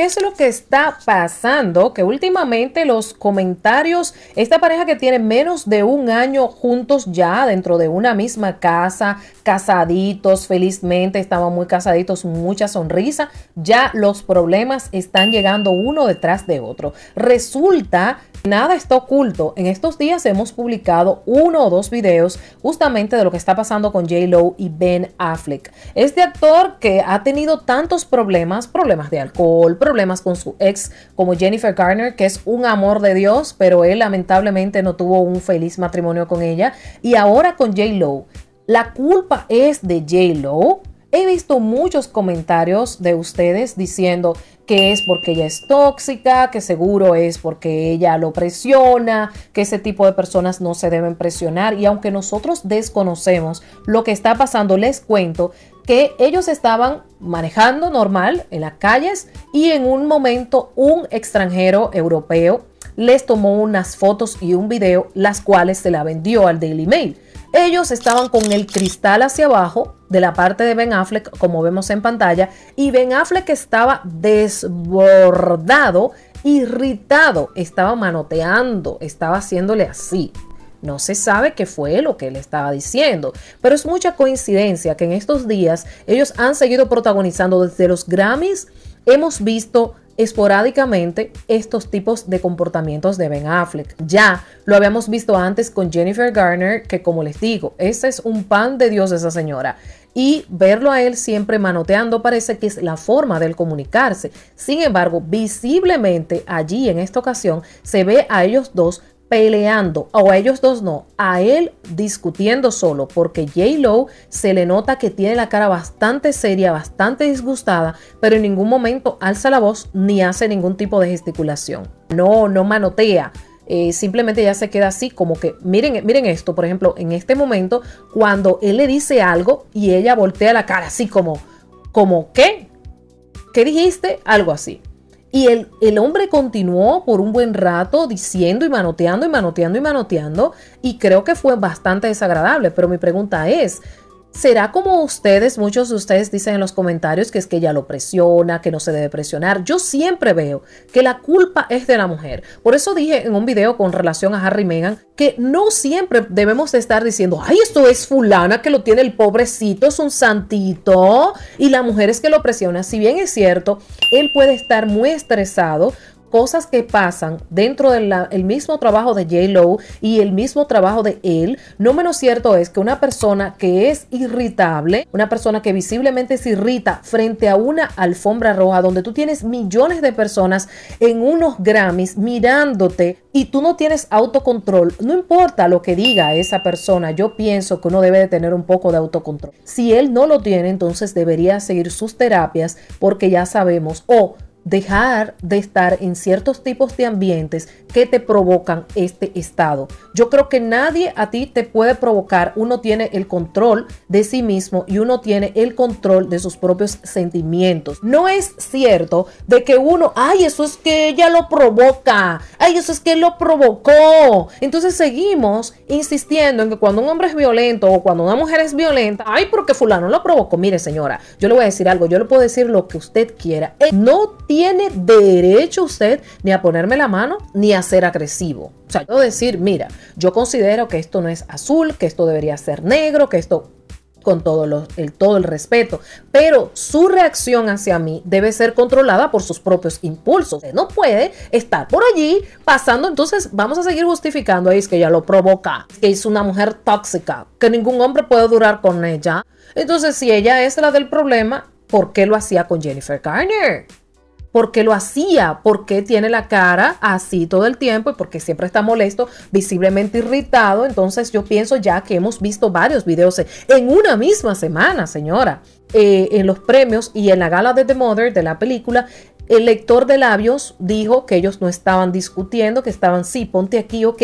¿qué es lo que está pasando? Que últimamente los comentarios, esta pareja que tiene menos de un año juntos ya dentro de una misma casa, casaditos, felizmente, estaban muy casaditos, mucha sonrisa, ya los problemas están llegando uno detrás de otro. Resulta Nada está oculto. En estos días hemos publicado uno o dos videos justamente de lo que está pasando con J. Lowe y Ben Affleck. Este actor que ha tenido tantos problemas, problemas de alcohol, problemas con su ex como Jennifer Garner, que es un amor de Dios, pero él lamentablemente no tuvo un feliz matrimonio con ella. Y ahora con J. Lo. La culpa es de J. Lo He visto muchos comentarios de ustedes diciendo que es porque ella es tóxica, que seguro es porque ella lo presiona, que ese tipo de personas no se deben presionar. Y aunque nosotros desconocemos lo que está pasando, les cuento que ellos estaban manejando normal en las calles y en un momento un extranjero europeo les tomó unas fotos y un video, las cuales se la vendió al Daily Mail. Ellos estaban con el cristal hacia abajo de la parte de Ben Affleck, como vemos en pantalla, y Ben Affleck estaba desbordado, irritado, estaba manoteando, estaba haciéndole así. No se sabe qué fue lo que él estaba diciendo, pero es mucha coincidencia que en estos días ellos han seguido protagonizando desde los Grammys. Hemos visto esporádicamente estos tipos de comportamientos de Ben Affleck. Ya lo habíamos visto antes con Jennifer Garner, que como les digo, ese es un pan de Dios esa señora. Y verlo a él siempre manoteando parece que es la forma de él comunicarse. Sin embargo, visiblemente allí en esta ocasión se ve a ellos dos peleando, o a ellos dos no, a él discutiendo solo, porque J. Lo se le nota que tiene la cara bastante seria, bastante disgustada, pero en ningún momento alza la voz ni hace ningún tipo de gesticulación. No, no manotea. Eh, simplemente ya se queda así, como que miren, miren esto, por ejemplo, en este momento, cuando él le dice algo y ella voltea la cara así como, como, ¿qué? ¿Qué dijiste? Algo así. Y el, el, hombre continuó por un buen rato diciendo y manoteando y manoteando y manoteando y creo que fue bastante desagradable, pero mi pregunta es, ¿Será como ustedes, muchos de ustedes dicen en los comentarios que es que ella lo presiona, que no se debe presionar? Yo siempre veo que la culpa es de la mujer. Por eso dije en un video con relación a Harry Meghan que no siempre debemos estar diciendo, ay, esto es fulana que lo tiene el pobrecito, es un santito, y la mujer es que lo presiona. Si bien es cierto, él puede estar muy estresado cosas que pasan dentro del mismo trabajo de J. Lowe y el mismo trabajo de él, no menos cierto es que una persona que es irritable, una persona que visiblemente se irrita frente a una alfombra roja donde tú tienes millones de personas en unos Grammys mirándote y tú no tienes autocontrol, no importa lo que diga esa persona, yo pienso que uno debe de tener un poco de autocontrol. Si él no lo tiene, entonces debería seguir sus terapias porque ya sabemos o dejar de estar en ciertos tipos de ambientes que te provocan este estado. Yo creo que nadie a ti te puede provocar. Uno tiene el control de sí mismo y uno tiene el control de sus propios sentimientos. No es cierto de que uno, ay, eso es que ella lo provoca, ay, eso es que lo provocó. Entonces seguimos insistiendo en que cuando un hombre es violento o cuando una mujer es violenta, ay, porque fulano lo provocó. Mire, señora, yo le voy a decir algo, yo le puedo decir lo que usted quiera. No tiene derecho usted ni a ponerme la mano ni a ser agresivo. O sea, yo decir, mira, yo considero que esto no es azul, que esto debería ser negro, que esto con todo, el, todo el respeto, pero su reacción hacia mí debe ser controlada por sus propios impulsos. no puede estar por allí pasando, entonces vamos a seguir justificando, ahí es que ella lo provoca, que es una mujer tóxica, que ningún hombre puede durar con ella. Entonces, si ella es la del problema, ¿por qué lo hacía con Jennifer Garner? por qué lo hacía, por qué tiene la cara así todo el tiempo y qué siempre está molesto, visiblemente irritado. Entonces yo pienso ya que hemos visto varios videos en una misma semana, señora. Eh, en los premios y en la gala de The Mother de la película, el lector de labios dijo que ellos no estaban discutiendo, que estaban, sí, ponte aquí, ok,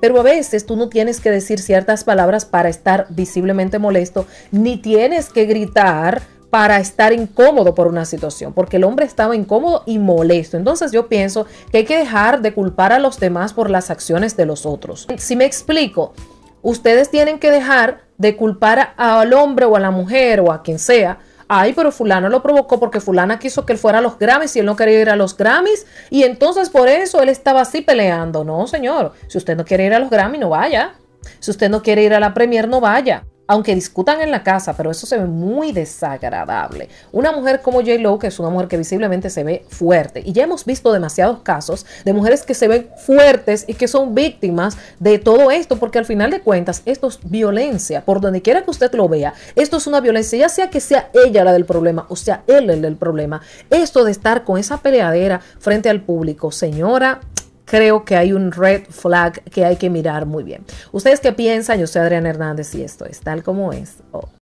pero a veces tú no tienes que decir ciertas palabras para estar visiblemente molesto, ni tienes que gritar para estar incómodo por una situación, porque el hombre estaba incómodo y molesto. Entonces yo pienso que hay que dejar de culpar a los demás por las acciones de los otros. Si me explico, ustedes tienen que dejar de culpar al hombre o a la mujer o a quien sea. Ay, pero fulano lo provocó porque fulana quiso que él fuera a los Grammys y él no quería ir a los Grammys y entonces por eso él estaba así peleando. No, señor, si usted no quiere ir a los Grammys, no vaya. Si usted no quiere ir a la Premier, no vaya aunque discutan en la casa, pero eso se ve muy desagradable. Una mujer como J. Lo, que es una mujer que visiblemente se ve fuerte, y ya hemos visto demasiados casos de mujeres que se ven fuertes y que son víctimas de todo esto, porque al final de cuentas esto es violencia, por donde quiera que usted lo vea, esto es una violencia, ya sea que sea ella la del problema o sea él el del problema, esto de estar con esa peleadera frente al público, señora, creo que hay un red flag que hay que mirar muy bien. ¿Ustedes qué piensan? Yo soy Adriana Hernández y esto es tal como es. Oh.